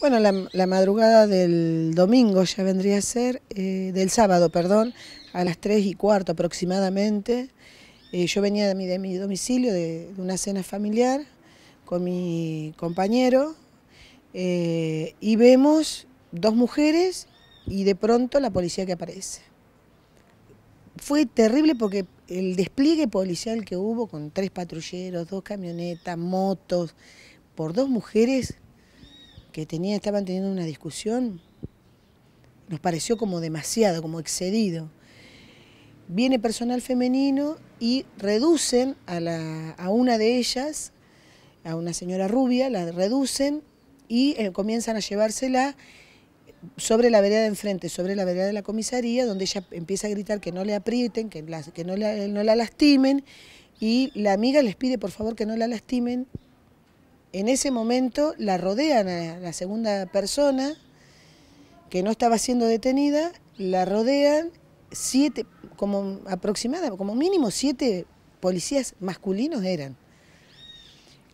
Bueno, la, madrugada del domingo ya vendría a ser, eh, del sábado, perdón, a las 3 y cuarto aproximadamente. Eh, yo venía de mi, domicilio, de, una cena familiar, con mi compañero, eh, y vemos dos mujeres y de pronto la policía que aparece. Fue terrible porque el despliegue policial que hubo con tres patrulleros, dos camionetas, motos, por dos mujeres que tenía, estaban teniendo una discusión, nos pareció como demasiado, como excedido. Viene personal femenino y reducen a, a una de ellas, a una señora rubia, la reducen y eh, comienzan a llevársela sobre la vereda de enfrente, sobre la vereda de la comisaría, donde ella empieza a gritar que no le aprieten, que, que no, la, no la lastimen, y la amiga les pide por favor que no la lastimen, en ese momento la rodean a la segunda persona, que no estaba siendo detenida, la rodean siete, como aproximada, como mínimo siete policías masculinos eran.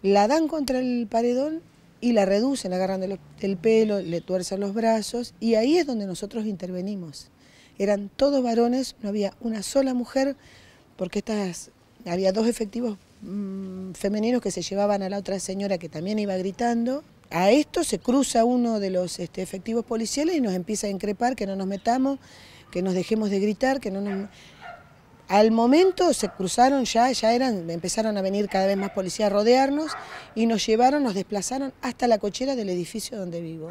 La dan contra el paredón y la reducen, agarran el pelo, le tuerzan los brazos y ahí es donde nosotros intervenimos. Eran todos varones, no había una sola mujer, porque estas, había dos efectivos Mm, femeninos que se llevaban a la otra señora que también iba gritando. A esto se cruza uno de los este, efectivos policiales y nos empieza a increpar que no nos metamos, que nos dejemos de gritar, que no Al momento se cruzaron ya, ya eran, empezaron a venir cada vez más policías a rodearnos y nos llevaron, nos desplazaron hasta la cochera del edificio donde vivo.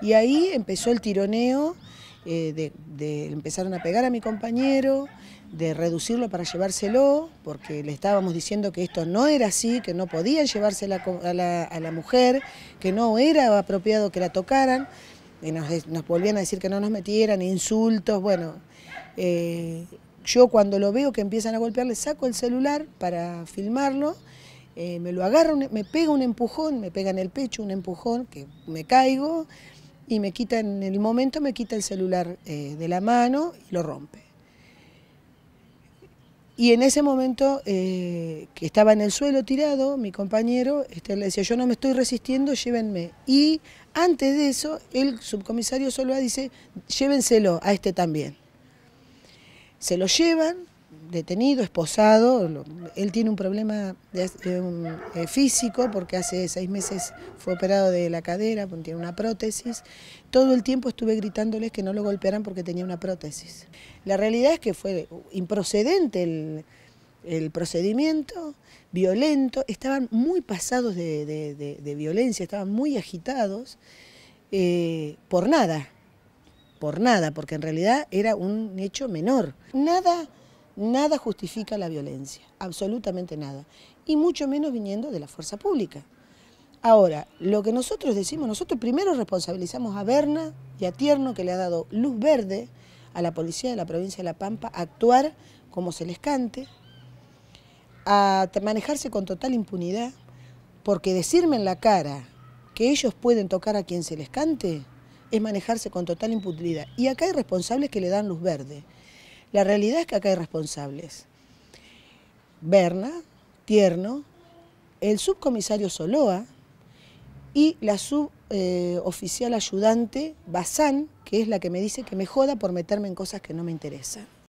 Y ahí empezó el tironeo. Eh, de, empezaron a pegar a mi compañero, de reducirlo para llevárselo, porque le estábamos diciendo que esto no era así, que no podían llevarse a, la, mujer, que no era apropiado que la tocaran, y nos, volvían a decir que no nos metieran, insultos, bueno. Eh, yo cuando lo veo que empiezan a golpearle, saco el celular para filmarlo, eh, me lo agarra, me pega un empujón, me pega en el pecho un empujón, que me caigo, y me quita en el momento me quita el celular eh, de la mano y lo rompe. Y en ese momento, eh, que estaba en el suelo tirado, mi compañero este, le decía, yo no me estoy resistiendo, llévenme. Y antes de eso, el subcomisario Solva dice, llévenselo a este también. Se lo llevan, detenido, esposado, él tiene un problema eh, físico porque hace seis meses fue operado de la cadera, tiene una prótesis. Todo el tiempo estuve gritándoles que no lo golpearan porque tenía una prótesis. La realidad es que fue improcedente el, procedimiento, violento, estaban muy pasados de, violencia, estaban muy agitados, eh, por nada, por nada, porque en realidad era un hecho menor. Nada Nada justifica la violencia, absolutamente nada, y mucho menos viniendo de la fuerza pública. Ahora, lo que nosotros decimos, nosotros primero responsabilizamos a Berna y a Tierno, que le ha dado luz verde a la policía de la provincia de La Pampa a actuar como se les cante, a manejarse con total impunidad, porque decirme en la cara que ellos pueden tocar a quien se les cante es manejarse con total impunidad. Y acá hay responsables que le dan luz verde. La realidad es que acá hay responsables. Berna, Tierno, el subcomisario Soloa y la suboficial ayudante Bazán, que es la que me dice que me joda por meterme en cosas que no me interesan.